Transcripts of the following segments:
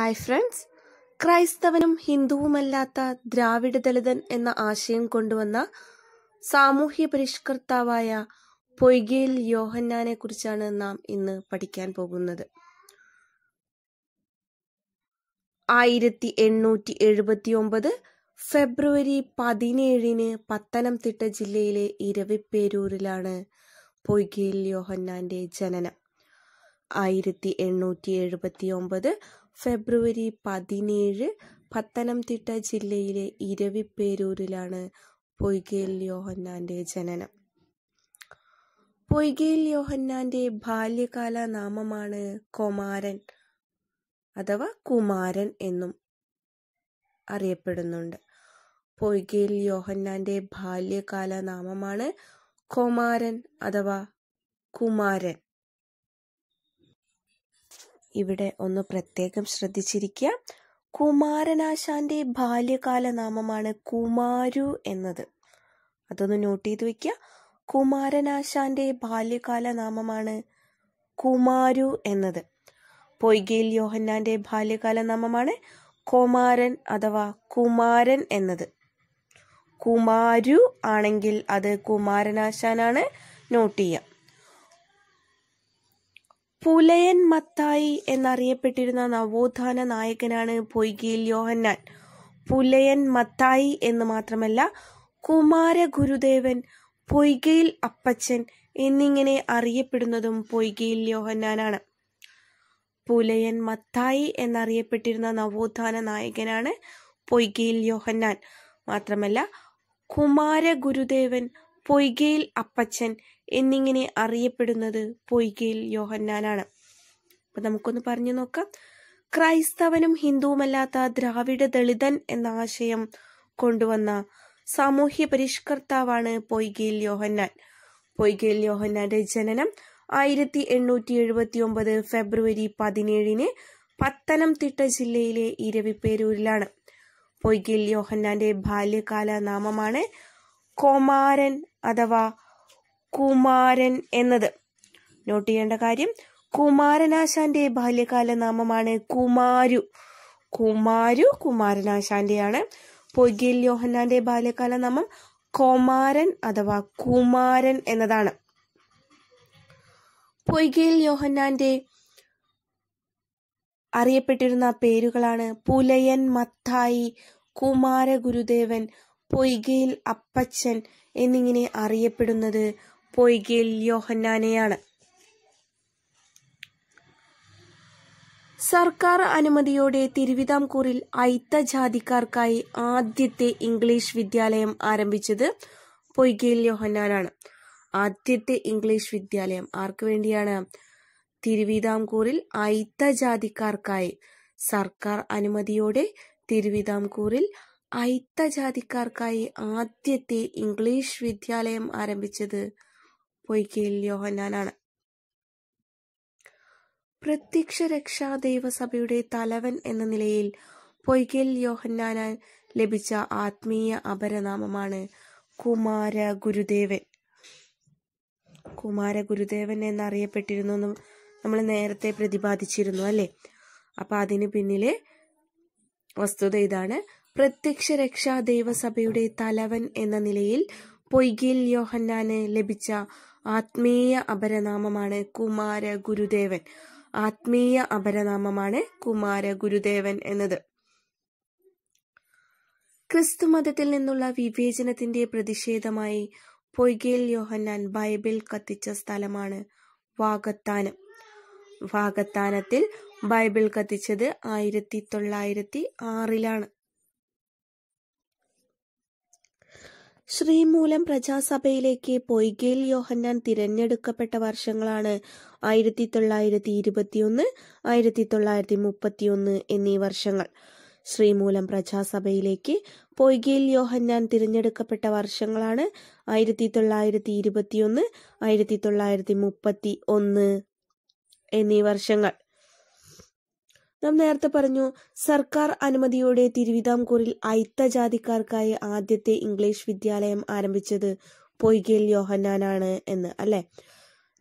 Hi friends ക്രൈസ്തവനും ഹിന്ദുവുമല്ലാത്ത ദ്രാവിഡ ദളിതൻ എന്ന ആശയം കൊണ്ടുവന്ന സാമൂഹ്യ പരിഷ്കർത്താവായ പൊയ്കയിൽ യോഹന്നാനെ കുറിച്ചാണ് നാം ഇന്ന് പഠിക്കാൻ പോകുന്നത് ആയിരത്തി എണ്ണൂറ്റി എഴുപത്തി ഒമ്പത് ഫെബ്രുവരി പതിനേഴിന് പത്തനംതിട്ട ജില്ലയിലെ ഇരവിപ്പേരൂരിലാണ് പൊയ്കയിൽ യോഹന്നാന്റെ ജനനം ആയിരത്തി എണ്ണൂറ്റി എഴുപത്തി ഒമ്പത് ഫെബ്രുവരി പതിനേഴ് പത്തനംതിട്ട ജില്ലയിലെ ഇരവിപ്പേരൂരിലാണ് പൊയ്കേൽ യോഹന്നാന്റെ ജനനം പൊയ്കേൽ യോഹന്നാന്റെ ബാല്യകാല നാമമാണ് കുമാരൻ അഥവാ കുമാരൻ എന്നും അറിയപ്പെടുന്നുണ്ട് പൊയ്കേൽ യോഹന്നാന്റെ ബാല്യകാല നാമമാണ് കുമാരൻ അഥവാ കുമാരൻ ഇവിടെ ഒന്ന് പ്രത്യേകം ശ്രദ്ധിച്ചിരിക്കുക കുമാരനാശാന്റെ ബാല്യകാല നാമമാണ് കുമാരു എന്നത് അതൊന്ന് നോട്ട് ചെയ്ത് വെക്കുക കുമാരനാശാന്റെ ബാല്യകാല നാമമാണ് കുമാരു എന്നത് പൊയ്കയിൽ യോഹന്നാന്റെ ബാല്യകാല നാമമാണ് കുമാരൻ അഥവാ കുമാരൻ എന്നത് കുമാരു ആണെങ്കിൽ അത് കുമാരനാശാനാണ് നോട്ട് ചെയ്യുക പുലയൻ മത്തായി എന്നറിയപ്പെട്ടിരുന്ന നവോത്ഥാന നായകനാണ് പൊയ്കിയിൽ യോഹന്നാൻ പുലയൻ മത്തായി എന്ന് മാത്രമല്ല കുമാരഗുരുദേവൻ പൊയ്കയിൽ അപ്പച്ചൻ എന്നിങ്ങനെ അറിയപ്പെടുന്നതും പൊയ്കയിൽ യോഹന്നാനാണ് പുലയൻ മത്തായി എന്നറിയപ്പെട്ടിരുന്ന നവോത്ഥാന നായകനാണ് പൊയ്കയിൽ യോഹന്നാൻ മാത്രമല്ല കുമാരഗുരുദേവൻ പൊയ്കയിൽ അപ്പച്ചൻ എന്നിങ്ങനെ അറിയപ്പെടുന്നത് പൊയ്കയിൽ യോഹന്നാനാണ് അപ്പൊ നമുക്കൊന്ന് പറഞ്ഞു നോക്കാം ക്രൈസ്തവനും ഹിന്ദുവുമല്ലാത്ത ദ്രാവിഡ ദളിതൻ എന്ന ആശയം കൊണ്ടുവന്ന സാമൂഹ്യ പരിഷ്കർത്താവാണ് പൊയ്കയിൽ യോഹന്നാൻ പൊയ്കയിൽ യോഹന്നാന്റെ ജനനം ആയിരത്തി എണ്ണൂറ്റി എഴുപത്തി ഒമ്പത് ഫെബ്രുവരി പതിനേഴിന് പത്തനംതിട്ട ജില്ലയിലെ ഇരവിപ്പേരൂരിലാണ് പൊയ്കയിൽ യോഹന്നാന്റെ ബാല്യകാല നാമമാണ് കോമാരൻ അഥവാ കുമാരൻ എന്നത് നോട്ട് ചെയ്യേണ്ട കാര്യം കുമാരനാശാന്റെ ബാല്യകാല നാമമാണ് കുമാരു കുമാരു കുമാരനാശാന്റെയാണ് പൊയ്കിൽ യോഹന്നാന്റെ ബാല്യകാല നാമം കോമാരൻ അഥവാ കുമാരൻ എന്നതാണ് പൊയ്കിൽ യോഹന്നാന്റെ അറിയപ്പെട്ടിരുന്ന പേരുകളാണ് പുലയൻ മത്തായി കുമാര ഗുരുദേവൻ പൊയ്കയിൽ അപ്പച്ചൻ എന്നിങ്ങനെ അറിയപ്പെടുന്നത് പൊയ്കയിൽ യോഹന്നാനെയാണ് സർക്കാർ അനുമതിയോടെ തിരുവിതാംകൂറിൽ അയിത്തജാതിക്കാർക്കായി ആദ്യത്തെ ഇംഗ്ലീഷ് വിദ്യാലയം ആരംഭിച്ചത് പൊയ്കയിൽ യോഹന്നാനാണ് ആദ്യത്തെ ഇംഗ്ലീഷ് വിദ്യാലയം ആർക്കു വേണ്ടിയാണ് തിരുവിതാംകൂറിൽ അയിത്തജാതിക്കാർക്കായി സർക്കാർ അനുമതിയോടെ തിരുവിതാംകൂറിൽ അയിത്തജാതിക്കാർക്കായി ആദ്യത്തെ ഇംഗ്ലീഷ് വിദ്യാലയം ആരംഭിച്ചത് പൊയ്കയിൽ യോഹന്നാനാണ് പ്രത്യക്ഷ രക്ഷാ ദൈവസഭയുടെ തലവൻ എന്ന നിലയിൽ പൊയ്കയിൽ യോഹന്നാനാൻ ലഭിച്ച ആത്മീയ അപരനാമമാണ് കുമാര ഗുരുദേവൻ കുമാര ഗുരുദേവൻ എന്നറിയപ്പെട്ടിരുന്നു എന്ന് നമ്മൾ നേരത്തെ പ്രതിപാദിച്ചിരുന്നു അല്ലേ അപ്പൊ അതിന് പിന്നിലെ വസ്തുത ഇതാണ് പ്രത്യക്ഷ രക്ഷാ ദൈവസഭയുടെ തലവൻ എന്ന നിലയിൽ പൊയ്കിൽ യോഹന്നാന് ലഭിച്ച ആത്മീയ അപരനാമമാണ് കുമാര ഗുരുദേവൻ ആത്മീയ അപരനാമമാണ് കുമാര ഗുരുദേവൻ എന്നത് ക്രിസ്തു മതത്തിൽ നിന്നുള്ള വിവേചനത്തിന്റെ പ്രതിഷേധമായി പൊയ്കേൽ യോഹന്നാൻ ബൈബിൾ കത്തിച്ച സ്ഥലമാണ് വാഗത്താനം വാഗത്താനത്തിൽ ബൈബിൾ കത്തിച്ചത് ആയിരത്തി തൊള്ളായിരത്തി ആറിലാണ് ശ്രീമൂലം പ്രജാസഭയിലേക്ക് പൊയ്കേൽ യോഹന്നാൻ തിരഞ്ഞെടുക്കപ്പെട്ട വർഷങ്ങളാണ് ആയിരത്തി തൊള്ളായിരത്തി ഇരുപത്തിയൊന്ന് ആയിരത്തി തൊള്ളായിരത്തി മുപ്പത്തിയൊന്ന് എന്നീ വർഷങ്ങൾ ശ്രീമൂലം പ്രജാസഭയിലേക്ക് പൊയ്കേൽ യോഹന്നാൻ തിരഞ്ഞെടുക്കപ്പെട്ട വർഷങ്ങളാണ് ആയിരത്തി തൊള്ളായിരത്തി ഇരുപത്തിയൊന്ന് ആയിരത്തി തൊള്ളായിരത്തി മുപ്പത്തി ഒന്ന് എന്നീ വർഷങ്ങൾ നാം നേരത്തെ പറഞ്ഞു സർക്കാർ അനുമതിയോടെ തിരുവിതാംകൂറിൽ അയിത്തജാതിക്കാർക്കായി ആദ്യത്തെ ഇംഗ്ലീഷ് വിദ്യാലയം ആരംഭിച്ചത് പൊയ്കേൽ യോഹന്നാനാണ് എന്ന് അല്ലെ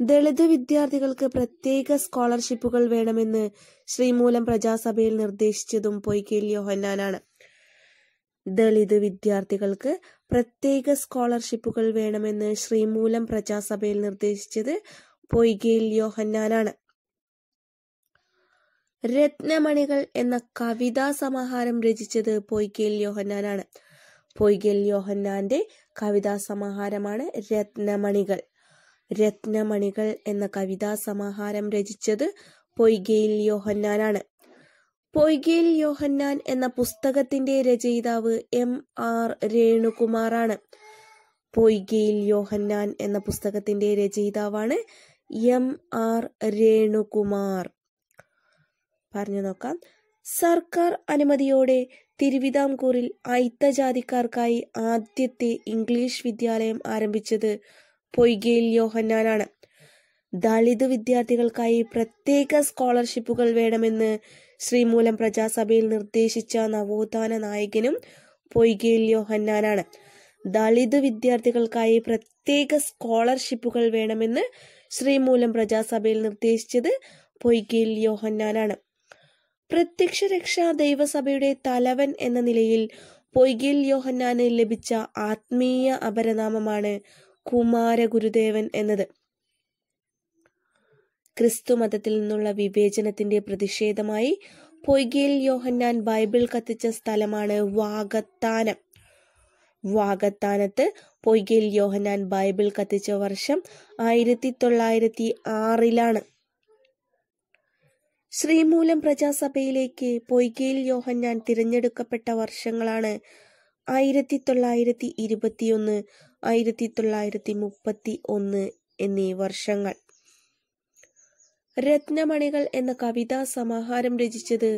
ദളിത് വിദ്യാർത്ഥികൾക്ക് പ്രത്യേക സ്കോളർഷിപ്പുകൾ വേണമെന്ന് ശ്രീമൂലം പ്രജാസഭയിൽ നിർദ്ദേശിച്ചതും പൊയ്കേൽ യോഹന്നാനാണ് ദളിത് വിദ്യാർത്ഥികൾക്ക് പ്രത്യേക സ്കോളർഷിപ്പുകൾ വേണമെന്ന് ശ്രീമൂലം പ്രജാസഭയിൽ നിർദ്ദേശിച്ചത് പൊയ്കേൽ യോഹന്നാനാണ് രത്നമണികൾ എന്ന കവിതാ സമാഹാരം രചിച്ചത് പൊയ്കേൽ യോഹന്നാനാണ് പൊയ്കേൽ യോഹന്നാന്റെ കവിതാ സമാഹാരമാണ് രത്നമണികൾ രത്നമണികൾ എന്ന കവിതാ സമാഹാരം രചിച്ചത് പൊയ്കേൽ യോഹന്നാനാണ് പൊയ്കേൽ യോഹന്നാൻ എന്ന പുസ്തകത്തിന്റെ രചയിതാവ് എം ആർ രേണുകുമാറാണ് പൊയ്കേൽ യോഹന്നാൻ എന്ന പുസ്തകത്തിന്റെ രചയിതാവാണ് എം ആർ രേണുകുമാർ പറഞ്ഞു നോക്കാം സർക്കാർ അനുമതിയോടെ തിരുവിതാംകൂറിൽ അയിത്തജാതിക്കാർക്കായി ആദ്യത്തെ ഇംഗ്ലീഷ് വിദ്യാലയം ആരംഭിച്ചത് പൊയ്കയിൽ യോഹന്നാനാണ് ദളിത് വിദ്യാർത്ഥികൾക്കായി പ്രത്യേക സ്കോളർഷിപ്പുകൾ വേണമെന്ന് ശ്രീമൂലം പ്രജാസഭയിൽ നിർദ്ദേശിച്ച നവോത്ഥാന നായകനും പൊയ്കയിൽ യോഹന്നാനാണ് ദളിത് വിദ്യാർത്ഥികൾക്കായി പ്രത്യേക സ്കോളർഷിപ്പുകൾ വേണമെന്ന് ശ്രീമൂലം പ്രജാസഭയിൽ നിർദ്ദേശിച്ചത് പൊയ്കയിൽ യോഹന്നാനാണ് പ്രത്യക്ഷ രക്ഷാ ദൈവസഭയുടെ തലവൻ എന്ന നിലയിൽ പൊയ്കിൽ യോഹന്നാന് ലഭിച്ച ആത്മീയ അപരനാമമാണ് കുമാരഗുരുദേവൻ എന്നത് ക്രിസ്തു മതത്തിൽ നിന്നുള്ള വിവേചനത്തിന്റെ പ്രതിഷേധമായി പൊയ്കിൽ യോഹന്നാൻ ബൈബിൾ കത്തിച്ച സ്ഥലമാണ് വാഗത്താനം വാഗത്താനത്ത് പൊയ്കിൽ യോഹന്നാൻ ബൈബിൾ കത്തിച്ച വർഷം ആയിരത്തി തൊള്ളായിരത്തി ആറിലാണ് ശ്രീമൂലം പ്രജാസഭയിലേക്ക് പൊയ്കയിൽ യോഹന്നാൻ തിരഞ്ഞെടുക്കപ്പെട്ട വർഷങ്ങളാണ് ആയിരത്തി തൊള്ളായിരത്തി ഇരുപത്തിയൊന്ന് ആയിരത്തി തൊള്ളായിരത്തി മുപ്പത്തി ഒന്ന് എന്നീ വർഷങ്ങൾ രത്നമണികൾ എന്ന കവിതാ സമാഹാരം രചിച്ചത്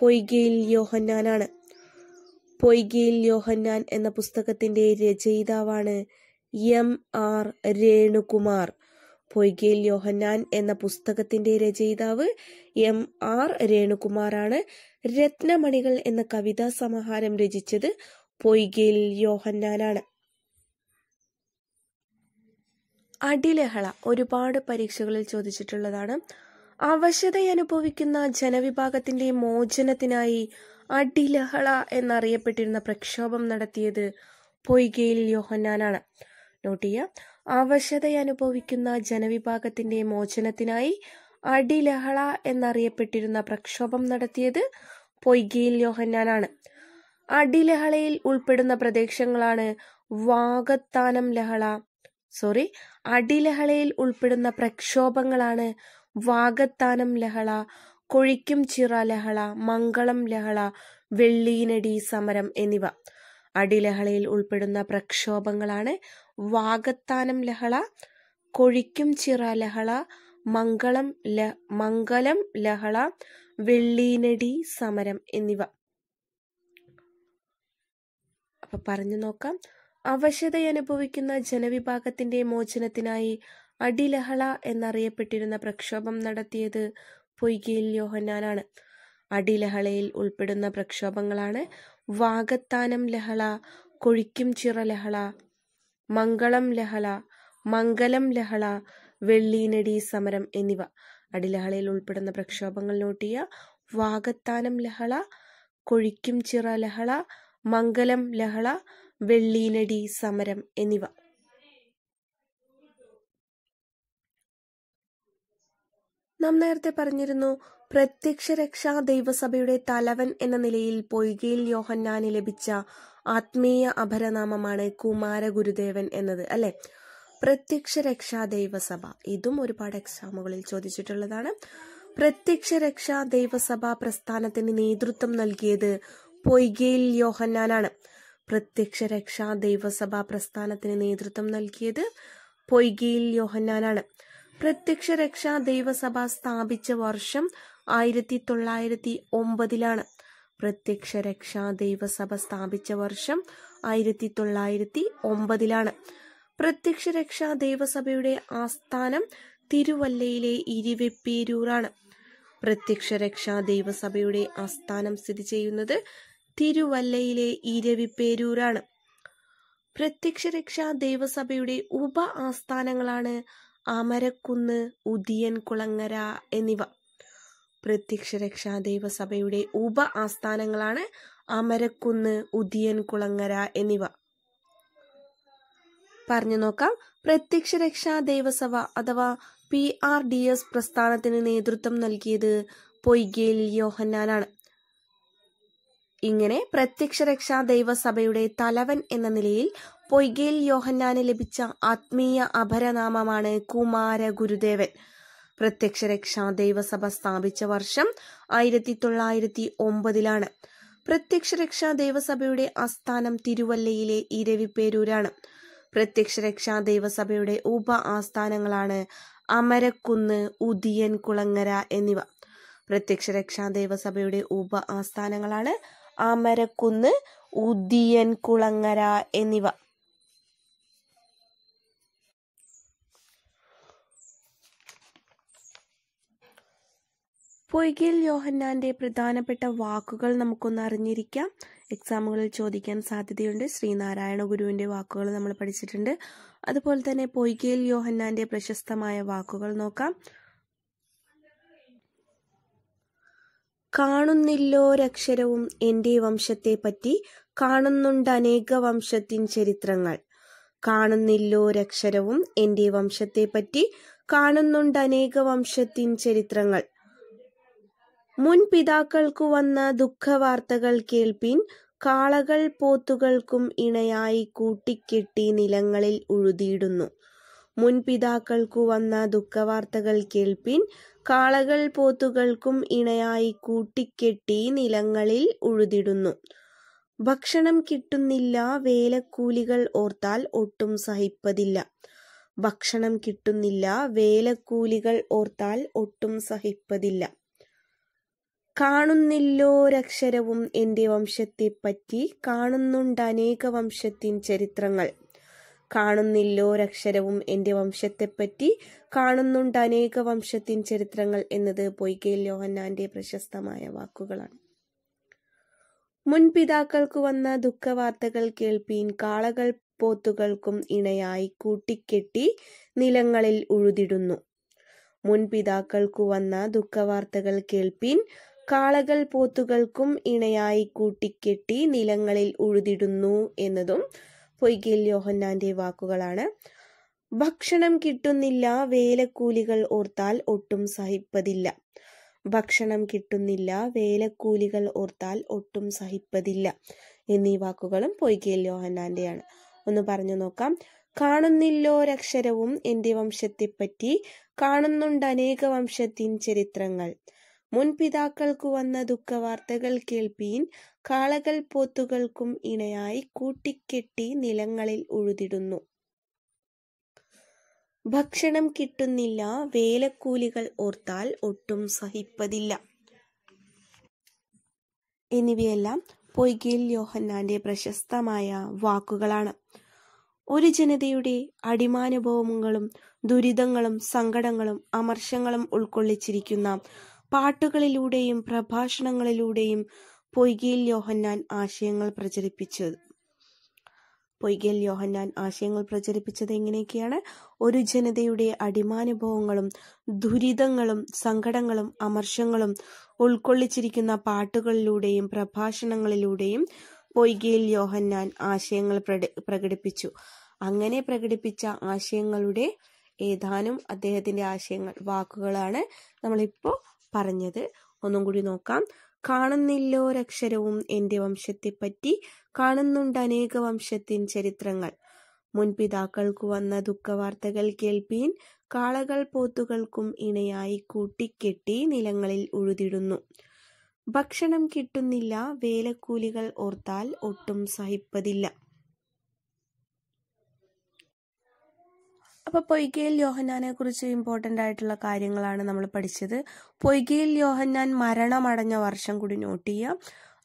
പൊയ്കയിൽ യോഹന്നാനാണ് പൊയ്കയിൽ യോഹന്നാൻ എന്ന പുസ്തകത്തിന്റെ രചയിതാവാണ് എം ആർ രേണുകുമാർ പൊയ്കയിൽ യോഹന്നാൻ എന്ന പുസ്തകത്തിന്റെ രചയിതാവ് എം ആർ രേണുകുമാറാണ് രത്നമണികൾ എന്ന കവിതാ സമാഹാരം രചിച്ചത് പൊയ്കയിൽ യോഹന്നാനാണ് അടിലഹള ഒരുപാട് പരീക്ഷകളിൽ ചോദിച്ചിട്ടുള്ളതാണ് അവശത അനുഭവിക്കുന്ന ജനവിഭാഗത്തിന്റെ മോചനത്തിനായി അടിലഹള എന്നറിയപ്പെട്ടിരുന്ന പ്രക്ഷോഭം നടത്തിയത് പൊയ്കയിൽ യോഹന്നാനാണ് നോട്ട് ചെയ്യുക അവശതയനുഭവിക്കുന്ന ജനവിഭാഗത്തിന്റെ മോചനത്തിനായി അടിലഹള എന്നറിയപ്പെട്ടിരുന്ന പ്രക്ഷോഭം നടത്തിയത് പൊയ്ഗിയിൽ യോഹന്നാനാണ് അടിലഹളയിൽ ഉൾപ്പെടുന്ന പ്രദേശങ്ങളാണ് വാഗത്താനം ലഹള സോറി അടിലഹളയിൽ ഉൾപ്പെടുന്ന പ്രക്ഷോഭങ്ങളാണ് വാഗത്താനം ലഹള കൊഴിക്കും ചിറ ലഹള മംഗളം ലഹള വെള്ളീനടി സമരം എന്നിവ അടിലഹളയിൽ ഉൾപ്പെടുന്ന പ്രക്ഷോഭങ്ങളാണ് വാഗത്താനം ലഹള കൊഴിക്കും ചിറ ലഹള മംഗളം ല മംഗലം ലഹള വെള്ളീനടി സമരം എന്നിവ അപ്പൊ പറഞ്ഞു നോക്കാം അവശത അനുഭവിക്കുന്ന ജനവിഭാഗത്തിന്റെ മോചനത്തിനായി അടിലഹള എന്നറിയപ്പെട്ടിരുന്ന പ്രക്ഷോഭം നടത്തിയത് പൊയ്കയിൽ യോഹന്നാനാണ് അടിലഹളയിൽ ഉൾപ്പെടുന്ന പ്രക്ഷോഭങ്ങളാണ് വാഗത്താനം ലഹള കൊഴിക്കും ചിറ ലഹള മംഗളം ലഹള, മംഗലം ലഹള, വെള്ളീനടി സമരം എന്നിവ. അടിലഹളയിൽ ഉൾപ്പെടുന്ന പ്രക്ഷോഭങ്ങൾ നോട്ടിയ വാഗത്താനം ലഹള കൊഴിക്കും ചിറ ലഹള, മംഗലം ലഹള, വെള്ളീനടി സമരം എന്നിവ. നാം നേരത്തെ പറഞ്ഞിരുന്നു പ്രത്യക്ഷരക്ഷാ ദൈവസഭയുടെ തലവൻ എന്ന നിലയിൽ പൊയ്കയിൽ യോഹന്നാന് ലഭിച്ച ആത്മീയ അപരനാമമാണ് കുമാരഗുരുദേവൻ എന്നത് അല്ലെ പ്രത്യക്ഷരക്ഷാ ദൈവസഭ ഇതും ഒരുപാട് എക്സാമുകളിൽ ചോദിച്ചിട്ടുള്ളതാണ് പ്രത്യക്ഷരക്ഷാ ദൈവസഭ പ്രസ്ഥാനത്തിന് നേതൃത്വം നൽകിയത് പൊയ്കയിൽ യോഹന്നാനാണ് പ്രത്യക്ഷരക്ഷാ ദൈവസഭ പ്രസ്ഥാനത്തിന് നേതൃത്വം നൽകിയത് പൊയ്കയിൽ യോഹന്നാനാണ് പ്രത്യക്ഷരക്ഷാ ദൈവസഭ സ്ഥാപിച്ച വർഷം ആയിരത്തി തൊള്ളായിരത്തി ഒമ്പതിലാണ് പ്രത്യക്ഷ രക്ഷാ ദൈവസഭ സ്ഥാപിച്ച വർഷം ആയിരത്തി തൊള്ളായിരത്തി ഒമ്പതിലാണ് പ്രത്യക്ഷ രക്ഷാ ദൈവസഭയുടെ ആസ്ഥാനം തിരുവല്ലയിലെ ഇരുവെപ്പേരൂറാണ് പ്രത്യക്ഷ രക്ഷാ ദൈവസഭയുടെ ആസ്ഥാനം സ്ഥിതി ചെയ്യുന്നത് തിരുവല്ലയിലെ ഇരവിപ്പേരൂരാണ് പ്രത്യക്ഷ രക്ഷാ ദൈവസഭയുടെ ഉപ ആസ്ഥാനങ്ങളാണ് അമരക്കുന്ന് ഉദിയൻകുളങ്ങര എന്നിവ പ്രത്യക്ഷ രക്ഷാ ദൈവസഭയുടെ ഉപ ആസ്ഥാനങ്ങളാണ് അമരക്കുന്ന് ഉദിയൻ കുളങ്ങര എന്നിവ പറഞ്ഞു നോക്കാം പ്രത്യക്ഷ രക്ഷാ ദൈവസഭ അഥവാ പി ആർ ഡി എസ് പ്രസ്ഥാനത്തിന് നേതൃത്വം നൽകിയത് പൊയ്ഗേൽ യോഹന്നാനാണ് ഇങ്ങനെ പ്രത്യക്ഷ രക്ഷാ ദൈവസഭയുടെ തലവൻ എന്ന നിലയിൽ പൊയ്ഗേൽ യോഹന്നാന് ലഭിച്ച ആത്മീയ അപരനാമമാണ് കുമാര ഗുരുദേവൻ പ്രത്യക്ഷ രക്ഷാ ദൈവസഭ സ്ഥാപിച്ച വർഷം ആയിരത്തി തൊള്ളായിരത്തി ഒമ്പതിലാണ് പ്രത്യക്ഷ രക്ഷാ ദൈവസഭയുടെ ആസ്ഥാനം തിരുവല്ലയിലെ ഇരവിപ്പേരൂരാണ് പ്രത്യക്ഷ രക്ഷാ ദൈവസഭയുടെ ഉപ ആസ്ഥാനങ്ങളാണ് അമരക്കുന്ന് ഉദിയൻ കുളങ്ങര എന്നിവ പ്രത്യക്ഷ രക്ഷാ ദേവസഭയുടെ ഉപ ആസ്ഥാനങ്ങളാണ് അമരക്കുന്ന് ഉദിയൻ കുളങ്ങര എന്നിവ പൊയ്കിൽ യോഹന്നാന്റെ പ്രധാനപ്പെട്ട വാക്കുകൾ നമുക്കൊന്ന് അറിഞ്ഞിരിക്കാം എക്സാമുകളിൽ ചോദിക്കാൻ സാധ്യതയുണ്ട് ശ്രീനാരായണ ഗുരുവിന്റെ വാക്കുകൾ നമ്മൾ പഠിച്ചിട്ടുണ്ട് അതുപോലെ തന്നെ പൊയ്കിൽ യോഹന്നാന്റെ പ്രശസ്തമായ വാക്കുകൾ നോക്കാം കാണുന്നില്ലോ കാണുന്നില്ലോരക്ഷരവും എന്റെ പറ്റി കാണുന്നുണ്ട് അനേക വംശത്തിൻ ചരിത്രങ്ങൾ കാണുന്നില്ലോരക്ഷരവും എന്റെ പറ്റി കാണുന്നുണ്ട് അനേക വംശത്തിൻ ചരിത്രങ്ങൾ മുൻ പിതാക്കൾക്കു വന്ന ദുഃഖവാർത്തകൾ കേൾപ്പിൻ കാളകൾ പോത്തുകൾക്കും ഇണയായി കൂട്ടിക്കെട്ടി നിലങ്ങളിൽ ഉഴുതിയിടുന്നു പിതാക്കൾക്കു വന്ന ദുഃഖവാർത്തകൾ കേൾപ്പിൻ കാളകൾ പോത്തുകൾക്കും ഇണയായി കൂട്ടിക്കെട്ടി നിലങ്ങളിൽ ഉഴുതിടുന്നു ഭക്ഷണം കിട്ടുന്നില്ല വേലക്കൂലികൾ ഓർത്താൽ ഒട്ടും സഹിപ്പതില്ല ഭക്ഷണം കിട്ടുന്നില്ല വേലക്കൂലികൾ ഓർത്താൽ ഒട്ടും സഹിപ്പതില്ല കാണുന്നില്ലോരക്ഷരവും എൻ്റെ വംശത്തെപ്പറ്റി അനേക വംശത്തിൻ ചരിത്രങ്ങൾ കാണുന്നില്ലോരക്ഷരവും എൻ്റെ വംശത്തെപ്പറ്റി കാണുന്നുണ്ട് അനേക വംശത്തിൻ ചരിത്രങ്ങൾ എന്നത് പൊയ്കയിൽ യോഹന്നാന്റെ പ്രശസ്തമായ വാക്കുകളാണ് മുൻപിതാക്കൾക്ക് വന്ന ദുഃഖവാർത്തകൾ കേൾപ്പീൻ കാളകൾ പോത്തുകൾക്കും ഇണയായി കൂട്ടിക്കെട്ടി നിലങ്ങളിൽ ഉഴുതിടുന്നു മുൻപിതാക്കൾക്കു വന്ന ദുഃഖവാർത്തകൾ കേൾപ്പീൻ കാളകൾ പോത്തുകൾക്കും ഇണയായി കൂട്ടിക്കെട്ടി നിലങ്ങളിൽ ഉഴുതിടുന്നു എന്നതും പൊയ്കിൽ യോഹന്നാന്റെ വാക്കുകളാണ് ഭക്ഷണം കിട്ടുന്നില്ല വേലക്കൂലികൾ ഓർത്താൽ ഒട്ടും സഹിപ്പതില്ല ഭക്ഷണം കിട്ടുന്നില്ല വേലക്കൂലികൾ ഓർത്താൽ ഒട്ടും സഹിപ്പതില്ല എന്നീ വാക്കുകളും പൊയ്കിൽ യോഹന്നാന്റെയാണ് ഒന്ന് പറഞ്ഞു നോക്കാം കാണുന്നില്ലോ രക്ഷരവും എന്റെ വംശത്തെപ്പറ്റി കാണുന്നുണ്ട് അനേക വംശത്തിൻ ചരിത്രങ്ങൾ മുൻപിതാക്കൾക്കു വന്ന ദുഃഖവാർത്തകൾ കേൾപ്പീൻ കാളകൾ പോത്തുകൾക്കും ഇണയായി കൂട്ടിക്കെട്ടി നിലങ്ങളിൽ ഉഴുതിടുന്നു ഭക്ഷണം കിട്ടുന്നില്ല വേലക്കൂലികൾ ഓർത്താൽ ഒട്ടും സഹിപ്പതില്ല എന്നിവയെല്ലാം പൊയ്കിൽ യോഹന്നാന്റെ പ്രശസ്തമായ വാക്കുകളാണ് ഒരു ജനതയുടെ അടിമാനുഭവങ്ങളും ദുരിതങ്ങളും സങ്കടങ്ങളും അമർഷങ്ങളും ഉൾക്കൊള്ളിച്ചിരിക്കുന്ന പാട്ടുകളിലൂടെയും പ്രഭാഷണങ്ങളിലൂടെയും പൊയ്കയിൽ യോഹന്നാൻ ആശയങ്ങൾ പ്രചരിപ്പിച്ചത് പൊയ്കൽ യോഹന്നാൻ ആശയങ്ങൾ പ്രചരിപ്പിച്ചത് എങ്ങനെയൊക്കെയാണ് ഒരു ജനതയുടെ അടിമാനുഭവങ്ങളും ദുരിതങ്ങളും സങ്കടങ്ങളും അമർഷങ്ങളും ഉൾക്കൊള്ളിച്ചിരിക്കുന്ന പാട്ടുകളിലൂടെയും പ്രഭാഷണങ്ങളിലൂടെയും പൊയ്കയിൽ യോഹന്നാൻ ആശയങ്ങൾ പ്രകടിപ്പിച്ചു അങ്ങനെ പ്രകടിപ്പിച്ച ആശയങ്ങളുടെ ഏതാനും അദ്ദേഹത്തിന്റെ ആശയങ്ങൾ വാക്കുകളാണ് നമ്മളിപ്പോ പറഞ്ഞത് ഒന്നും കൂടി നോക്കാം കാണുന്നില്ലോരക്ഷരവും എൻ്റെ വംശത്തെപ്പറ്റി കാണുന്നുണ്ട് അനേക വംശത്തിൻ ചരിത്രങ്ങൾ മുൻപിതാക്കൾക്കു വന്ന ദുഃഖവാർത്തകൾ കേൾപ്പീൻ കാളകൾ പോത്തുകൾക്കും ഇണയായി കൂട്ടിക്കെട്ടി നിലങ്ങളിൽ ഉഴുതിടുന്നു ഭക്ഷണം കിട്ടുന്നില്ല വേലക്കൂലികൾ ഓർത്താൽ ഒട്ടും സഹിപ്പതില്ല അപ്പൊ പൊയ്കയിൽ യോഹന്നാനെ കുറിച്ച് ഇമ്പോർട്ടന്റ് ആയിട്ടുള്ള കാര്യങ്ങളാണ് നമ്മൾ പഠിച്ചത് പൊയ്കയിൽ യോഹന്നാൻ മരണമടഞ്ഞ വർഷം കൂടി നോട്ട് ചെയ്യാം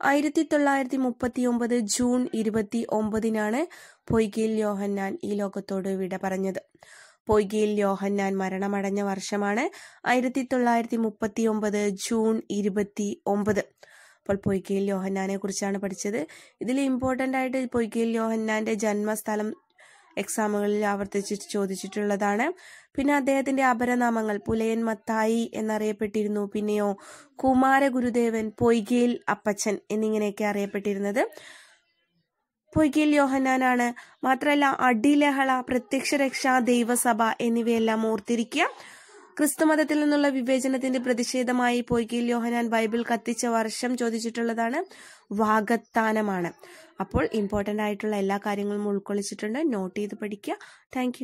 ആയിരത്തി തൊള്ളായിരത്തി മുപ്പത്തി ഒമ്പത് ജൂൺ ഇരുപത്തി ഒമ്പതിനാണ് പൊയ്കയിൽ യോഹന്നാൻ ഈ ലോകത്തോട് വിട പറഞ്ഞത് പൊയ്കയിൽ യോഹന്നാൻ മരണമടഞ്ഞ വർഷമാണ് ആയിരത്തി തൊള്ളായിരത്തി മുപ്പത്തി ഒമ്പത് ജൂൺ ഇരുപത്തി ഒമ്പത് അപ്പോൾ പൊയ്കയിൽ യോഹന്നാനെ കുറിച്ചാണ് പഠിച്ചത് ഇതിൽ ഇമ്പോർട്ടൻ്റ് ആയിട്ട് പൊയ്കയിൽ യോഹന്നാൻ്റെ ജന്മസ്ഥലം എക്സാമുകളിൽ ആവർത്തിച്ച് ചോദിച്ചിട്ടുള്ളതാണ് പിന്നെ അദ്ദേഹത്തിന്റെ അപരനാമങ്ങൾ പുലയൻ മത്തായി എന്നറിയപ്പെട്ടിരുന്നു പിന്നെയോ കുമാരഗുരുദേവൻ പൊയ്കേൽ അപ്പച്ചൻ എന്നിങ്ങനെയൊക്കെ അറിയപ്പെട്ടിരുന്നത് പൊയ്കേൽ യോഹന്നാനാണ് മാത്രമല്ല അടിലഹള പ്രത്യക്ഷ രക്ഷാ ദൈവസഭ എന്നിവയെല്ലാം ഓർത്തിരിക്കുക ക്രിസ്തുമതത്തിൽ നിന്നുള്ള വിവേചനത്തിന്റെ പ്രതിഷേധമായി പോയിക്കയിൽ യോഹനാൻ ബൈബിൾ കത്തിച്ച വർഷം ചോദിച്ചിട്ടുള്ളതാണ് വാഗത്താനമാണ് അപ്പോൾ ഇമ്പോർട്ടൻ്റ് ആയിട്ടുള്ള എല്ലാ കാര്യങ്ങളും ഉൾക്കൊള്ളിച്ചിട്ടുണ്ട് നോട്ട് ചെയ്ത് പഠിക്കുക താങ്ക്